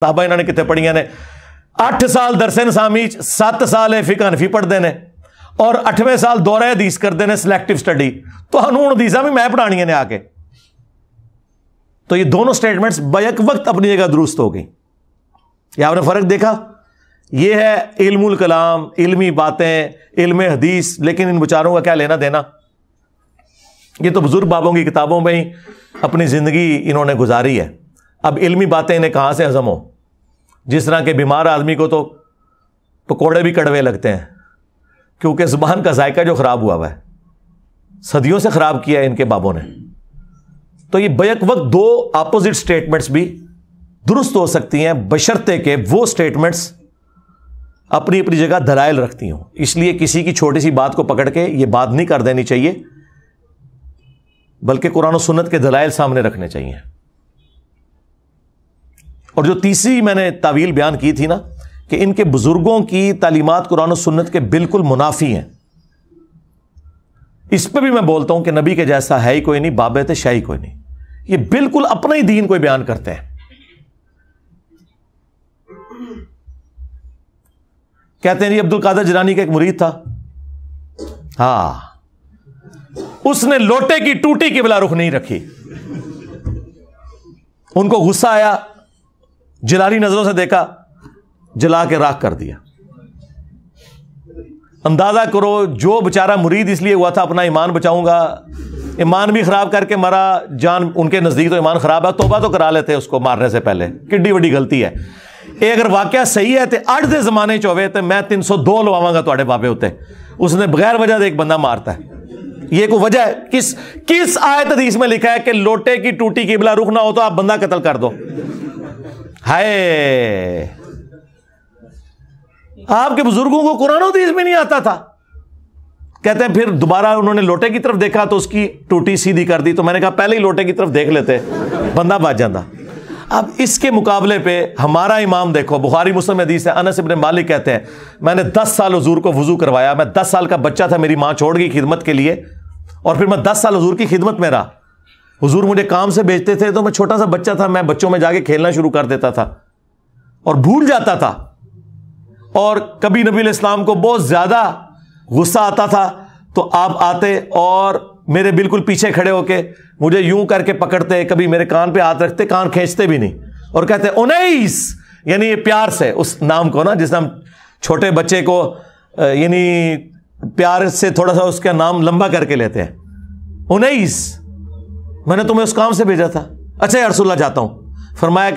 ਕਿਤਾਬਾਂ इन्होंने कितने पढ़िया ने अठ साल ਸਾਲ ਦਰਸ सत्त साल 7 फिका नफी पढ़ते हैं और अठवें साल 8ਵੇਂ अधीस करते हैं ਕਰਦੇ स्टडी तो हूँ अधीसा भी मैं ਵੀ ने आके तो ये दोनों स्टेटमेंट्स बैक वक्त अपनी जगह दुरुस्त हो गई या आपने फर्क देखा ये है इल्मुल कलाम इल्मी बातें इल्म हदीस लेकिन इन विचारों का क्या लेना देना ये तो बुजुर्ग बाबों की किताबों में ही अपनी जिंदगी इन्होंने गुजारी है अब इल्मी बातें इन्हें कहां से हजम हो जिस तरह के बीमार आदमी को तो पकौड़े तो भी कड़वे लगते हैं क्योंकि जुबान का जायका जो ख़राब हुआ हुआ है सदियों से ख़राब किया है इनके बाबों ने तो ये बैक वक्त दो अपोजिट स्टेटमेंट्स भी दुरुस्त हो सकती हैं बशर्ते के वो स्टेटमेंट्स अपनी अपनी जगह दलाइल रखती हों इसलिए किसी की छोटी सी बात को पकड़ के ये बात नहीं कर देनी चाहिए बल्कि कुरान सुन्नत के दलाइल सामने रखने चाहिए और जो तीसरी मैंने तावील बयान की थी ना कि इनके बुजुर्गों की तालीमत कुरान सुन्नत के बिल्कुल मुनाफी हैं इस पर भी मैं बोलता हूं कि नबी के जैसा है ही कोई नहीं बाबे थे शाही कोई नहीं ये बिल्कुल अपने ही दीन को बयान करते हैं कहते हैं जी अब्दुल कादर जरानी का एक मुरीद था हा उसने लोटे की टूटी की बिला रुख नहीं रखी उनको गुस्सा आया जलाली नजरों से देखा जला के राख कर दिया अंदाजा करो जो बेचारा मुरीद इसलिए हुआ था अपना ईमान बचाऊंगा ईमान भी खराब करके मरा जान उनके नज़दीक तो ईमान खराब है तोबा तो करा लेते उसको मारने से पहले किड्डी वड्डी गलती है ਇਹ ਅਗਰ ਵਾਕਿਆ ਸਹੀ ਹੈ ਤੇ ਅੱਜ ਦੇ ਜ਼ਮਾਨੇ ਚ ਹੋਵੇ ਤੇ ਮੈਂ 302 ਲਵਾਵਾਂਗਾ ਤੁਹਾਡੇ ਬਾਬੇ ਉੱਤੇ ਉਸਨੇ बगैर वजह ਦੇ ਇੱਕ ਬੰਦਾ ਮਾਰਤਾ ਹੈ ये कोई वजह है किस किस आयत हदीस में लिखा है कि लोटे की टूटी बिला रुख ना हो तो आप बंदा कतल कर दो हाय आपके बुजुर्गों को कुरान हदीस में नहीं आता था कहते हैं फिर दोबारा उन्होंने लोटे की तरफ देखा तो उसकी टूटी सीधी कर दी तो मैंने कहा पहले ही लोटे की तरफ देख लेते बंदा बाज जाता अब इसके मुकाबले पे हमारा इमाम देखो बुखारी मुस्लिम हदीस है अनस इबन मालिक कहते हैं मैंने दस साल हजूर को वजू करवाया मैं दस साल का बच्चा था मेरी माँ छोड़ गई खिदमत के लिए और फिर मैं दस साल हजूर की खिदमत में रहा हुजूर मुझे काम से भेजते थे तो मैं छोटा सा बच्चा था मैं बच्चों में जाके खेलना शुरू कर देता था और भूल जाता था और कभी नबी इस्लाम को बहुत ज़्यादा गुस्सा आता था तो आप आते और मेरे बिल्कुल पीछे खड़े होके मुझे यूं करके पकड़ते कभी मेरे कान पे हाथ रखते कान खींचते भी नहीं और कहते उन्नीस यानी ये प्यार से उस नाम को ना जिस नाम छोटे बच्चे को यानी प्यार से थोड़ा सा उसका नाम लंबा करके लेते हैं उन्नीस मैंने तुम्हें उस काम से भेजा था अच्छा यारसुल्ला जाता हूँ फरमाया